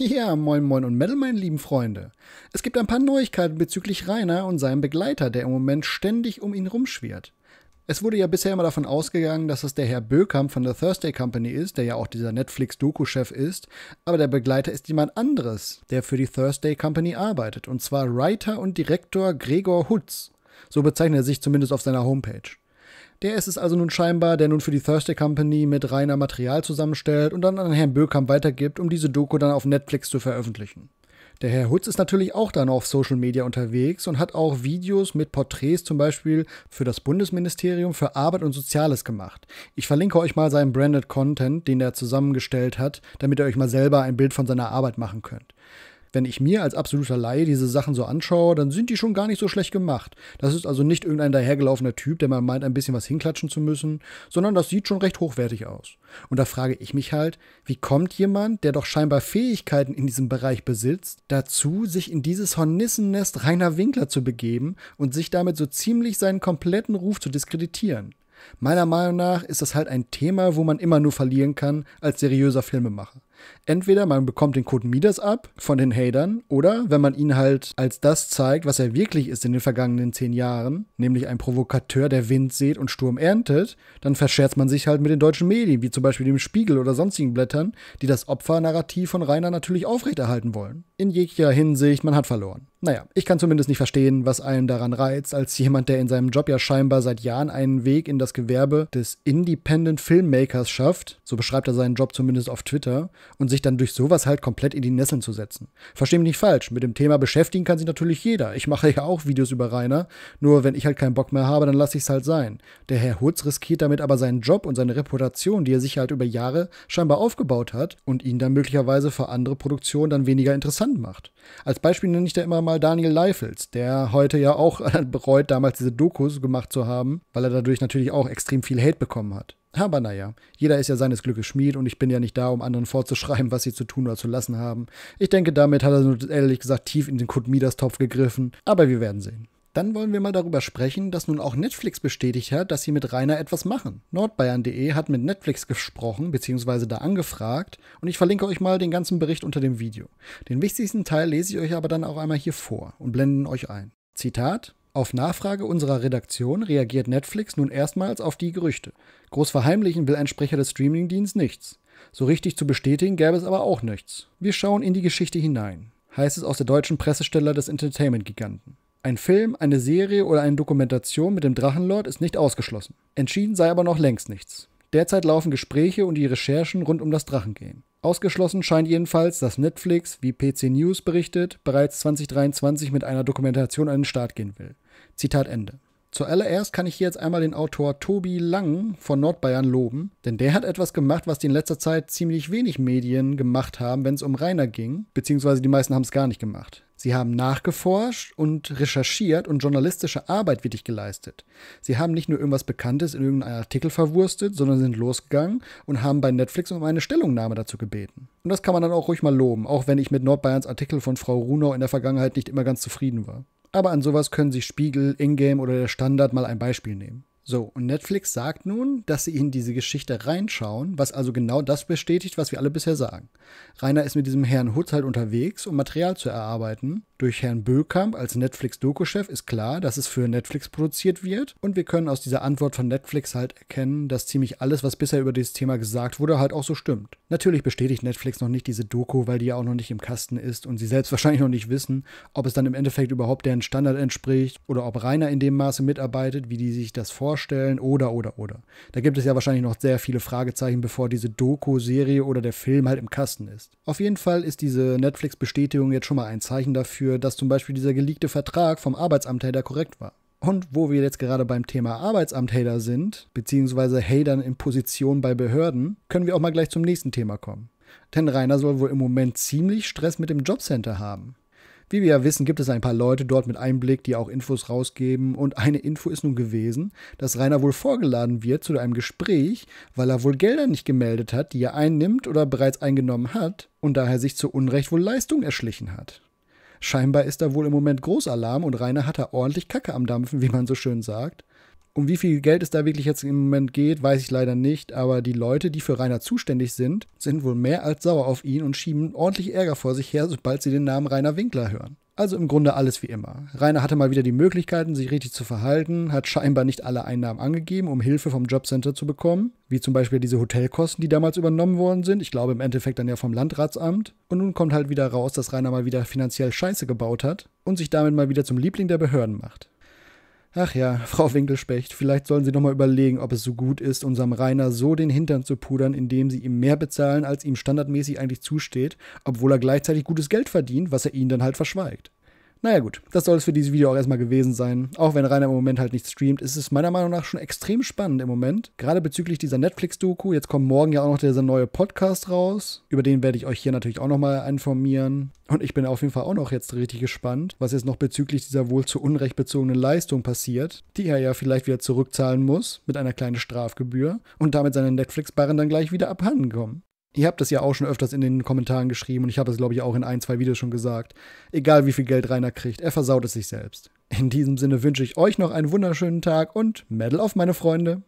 Ja, moin moin und Metal, meine lieben Freunde. Es gibt ein paar Neuigkeiten bezüglich Rainer und seinem Begleiter, der im Moment ständig um ihn rumschwirrt. Es wurde ja bisher immer davon ausgegangen, dass es der Herr Bökamp von der Thursday Company ist, der ja auch dieser Netflix-Doku-Chef ist, aber der Begleiter ist jemand anderes, der für die Thursday Company arbeitet, und zwar Writer und Direktor Gregor Hutz. So bezeichnet er sich zumindest auf seiner Homepage. Der ist es also nun scheinbar, der nun für die Thursday Company mit Rainer Material zusammenstellt und dann an Herrn Bökamp weitergibt, um diese Doku dann auf Netflix zu veröffentlichen. Der Herr Hutz ist natürlich auch dann auf Social Media unterwegs und hat auch Videos mit Porträts zum Beispiel für das Bundesministerium für Arbeit und Soziales gemacht. Ich verlinke euch mal seinen Branded Content, den er zusammengestellt hat, damit ihr euch mal selber ein Bild von seiner Arbeit machen könnt. Wenn ich mir als absoluter Laie diese Sachen so anschaue, dann sind die schon gar nicht so schlecht gemacht. Das ist also nicht irgendein dahergelaufener Typ, der mal meint, ein bisschen was hinklatschen zu müssen, sondern das sieht schon recht hochwertig aus. Und da frage ich mich halt, wie kommt jemand, der doch scheinbar Fähigkeiten in diesem Bereich besitzt, dazu, sich in dieses Hornissennest reiner Winkler zu begeben und sich damit so ziemlich seinen kompletten Ruf zu diskreditieren? Meiner Meinung nach ist das halt ein Thema, wo man immer nur verlieren kann als seriöser Filmemacher. Entweder man bekommt den Code Midas ab von den Hatern oder wenn man ihn halt als das zeigt, was er wirklich ist in den vergangenen zehn Jahren, nämlich ein Provokateur, der Wind sät und Sturm erntet, dann verscherzt man sich halt mit den deutschen Medien, wie zum Beispiel dem Spiegel oder sonstigen Blättern, die das Opfernarrativ von Rainer natürlich aufrechterhalten wollen. In jeglicher Hinsicht, man hat verloren. Naja, ich kann zumindest nicht verstehen, was einen daran reizt, als jemand, der in seinem Job ja scheinbar seit Jahren einen Weg in das Gewerbe des Independent Filmmakers schafft, so beschreibt er seinen Job zumindest auf Twitter, und sich dann durch sowas halt komplett in die Nesseln zu setzen. Verstehe mich nicht falsch, mit dem Thema beschäftigen kann sich natürlich jeder. Ich mache ja auch Videos über Rainer, nur wenn ich halt keinen Bock mehr habe, dann lasse ich es halt sein. Der Herr Hutz riskiert damit aber seinen Job und seine Reputation, die er sich halt über Jahre scheinbar aufgebaut hat und ihn dann möglicherweise für andere Produktionen dann weniger interessant macht. Als Beispiel nenne ich da immer mal mal Daniel Leifels, der heute ja auch bereut, damals diese Dokus gemacht zu haben, weil er dadurch natürlich auch extrem viel Hate bekommen hat. Aber naja, jeder ist ja seines Glückes Schmied und ich bin ja nicht da, um anderen vorzuschreiben, was sie zu tun oder zu lassen haben. Ich denke, damit hat er nur ehrlich gesagt tief in den Kutmidas-Topf gegriffen, aber wir werden sehen. Dann wollen wir mal darüber sprechen, dass nun auch Netflix bestätigt hat, dass sie mit Rainer etwas machen. Nordbayern.de hat mit Netflix gesprochen bzw. da angefragt und ich verlinke euch mal den ganzen Bericht unter dem Video. Den wichtigsten Teil lese ich euch aber dann auch einmal hier vor und blenden euch ein. Zitat auf Nachfrage unserer Redaktion reagiert Netflix nun erstmals auf die Gerüchte. Groß verheimlichen will ein Sprecher des Streamingdienstes nichts. So richtig zu bestätigen gäbe es aber auch nichts. Wir schauen in die Geschichte hinein, heißt es aus der deutschen Pressestelle des Entertainment-Giganten. Ein Film, eine Serie oder eine Dokumentation mit dem Drachenlord ist nicht ausgeschlossen. Entschieden sei aber noch längst nichts. Derzeit laufen Gespräche und die Recherchen rund um das Drachengame. Ausgeschlossen scheint jedenfalls, dass Netflix, wie PC News berichtet, bereits 2023 mit einer Dokumentation an den Start gehen will. Zitat Ende. Zuallererst kann ich hier jetzt einmal den Autor Tobi Lang von Nordbayern loben, denn der hat etwas gemacht, was die in letzter Zeit ziemlich wenig Medien gemacht haben, wenn es um Rainer ging, beziehungsweise die meisten haben es gar nicht gemacht. Sie haben nachgeforscht und recherchiert und journalistische Arbeit wie dich geleistet. Sie haben nicht nur irgendwas Bekanntes in irgendeinem Artikel verwurstet, sondern sind losgegangen und haben bei Netflix um eine Stellungnahme dazu gebeten. Und das kann man dann auch ruhig mal loben, auch wenn ich mit Nordbayerns Artikel von Frau Runau in der Vergangenheit nicht immer ganz zufrieden war. Aber an sowas können sich Spiegel, Ingame oder der Standard mal ein Beispiel nehmen. So, und Netflix sagt nun, dass sie in diese Geschichte reinschauen, was also genau das bestätigt, was wir alle bisher sagen. Rainer ist mit diesem Herrn Hutz halt unterwegs, um Material zu erarbeiten durch Herrn Böhkamp als Netflix-Doku-Chef ist klar, dass es für Netflix produziert wird. Und wir können aus dieser Antwort von Netflix halt erkennen, dass ziemlich alles, was bisher über dieses Thema gesagt wurde, halt auch so stimmt. Natürlich bestätigt Netflix noch nicht diese Doku, weil die ja auch noch nicht im Kasten ist und sie selbst wahrscheinlich noch nicht wissen, ob es dann im Endeffekt überhaupt deren Standard entspricht oder ob Rainer in dem Maße mitarbeitet, wie die sich das vorstellen oder oder oder. Da gibt es ja wahrscheinlich noch sehr viele Fragezeichen, bevor diese Doku-Serie oder der Film halt im Kasten ist. Auf jeden Fall ist diese Netflix-Bestätigung jetzt schon mal ein Zeichen dafür, dafür, dass zum Beispiel dieser geleakte Vertrag vom Arbeitsamt Hader korrekt war. Und wo wir jetzt gerade beim Thema Arbeitsamt Hader sind, beziehungsweise Hadern in Position bei Behörden, können wir auch mal gleich zum nächsten Thema kommen. Denn Rainer soll wohl im Moment ziemlich Stress mit dem Jobcenter haben. Wie wir ja wissen, gibt es ein paar Leute dort mit Einblick, die auch Infos rausgeben. Und eine Info ist nun gewesen, dass Rainer wohl vorgeladen wird zu einem Gespräch, weil er wohl Gelder nicht gemeldet hat, die er einnimmt oder bereits eingenommen hat und daher sich zu Unrecht wohl Leistung erschlichen hat. Scheinbar ist da wohl im Moment Großalarm und Rainer hat da ordentlich Kacke am Dampfen, wie man so schön sagt. Um wie viel Geld es da wirklich jetzt im Moment geht, weiß ich leider nicht, aber die Leute, die für Rainer zuständig sind, sind wohl mehr als sauer auf ihn und schieben ordentlich Ärger vor sich her, sobald sie den Namen Rainer Winkler hören. Also im Grunde alles wie immer. Rainer hatte mal wieder die Möglichkeiten, sich richtig zu verhalten, hat scheinbar nicht alle Einnahmen angegeben, um Hilfe vom Jobcenter zu bekommen, wie zum Beispiel diese Hotelkosten, die damals übernommen worden sind, ich glaube im Endeffekt dann ja vom Landratsamt. Und nun kommt halt wieder raus, dass Rainer mal wieder finanziell Scheiße gebaut hat und sich damit mal wieder zum Liebling der Behörden macht. Ach ja, Frau Winkelspecht, vielleicht sollen Sie nochmal überlegen, ob es so gut ist, unserem Rainer so den Hintern zu pudern, indem Sie ihm mehr bezahlen, als ihm standardmäßig eigentlich zusteht, obwohl er gleichzeitig gutes Geld verdient, was er Ihnen dann halt verschweigt. Naja gut, das soll es für dieses Video auch erstmal gewesen sein. Auch wenn Rainer im Moment halt nicht streamt, ist es meiner Meinung nach schon extrem spannend im Moment. Gerade bezüglich dieser Netflix-Doku. Jetzt kommt morgen ja auch noch dieser neue Podcast raus. Über den werde ich euch hier natürlich auch nochmal informieren. Und ich bin auf jeden Fall auch noch jetzt richtig gespannt, was jetzt noch bezüglich dieser wohl zu Unrecht bezogenen Leistung passiert, die er ja vielleicht wieder zurückzahlen muss mit einer kleinen Strafgebühr und damit seine Netflix-Barren dann gleich wieder abhanden kommen. Ihr habt das ja auch schon öfters in den Kommentaren geschrieben und ich habe es, glaube ich, auch in ein, zwei Videos schon gesagt. Egal wie viel Geld Rainer kriegt, er versaut es sich selbst. In diesem Sinne wünsche ich euch noch einen wunderschönen Tag und Medal auf meine Freunde.